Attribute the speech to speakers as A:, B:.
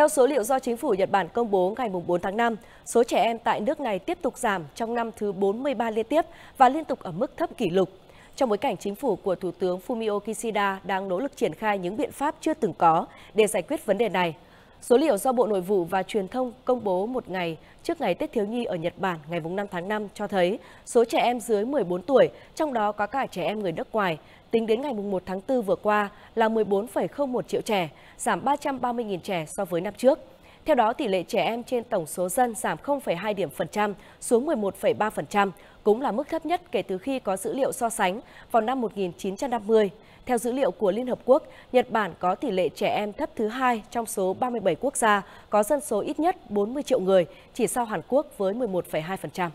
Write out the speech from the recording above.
A: Theo số liệu do chính phủ Nhật Bản công bố ngày 4 tháng 5, số trẻ em tại nước này tiếp tục giảm trong năm thứ 43 liên tiếp và liên tục ở mức thấp kỷ lục. Trong bối cảnh chính phủ của Thủ tướng Fumio Kishida đang nỗ lực triển khai những biện pháp chưa từng có để giải quyết vấn đề này, Số liệu do Bộ Nội vụ và Truyền thông công bố một ngày trước ngày Tết Thiếu Nhi ở Nhật Bản ngày 5 tháng 5 cho thấy số trẻ em dưới 14 tuổi, trong đó có cả trẻ em người nước ngoài, tính đến ngày 1 tháng 4 vừa qua là 14,01 triệu trẻ, giảm 330.000 trẻ so với năm trước. Theo đó, tỷ lệ trẻ em trên tổng số dân giảm 0,2 điểm phần trăm xuống 11,3%, cũng là mức thấp nhất kể từ khi có dữ liệu so sánh vào năm 1950. Theo dữ liệu của Liên Hợp Quốc, Nhật Bản có tỷ lệ trẻ em thấp thứ hai trong số 37 quốc gia có dân số ít nhất 40 triệu người, chỉ sau Hàn Quốc với 11,2%.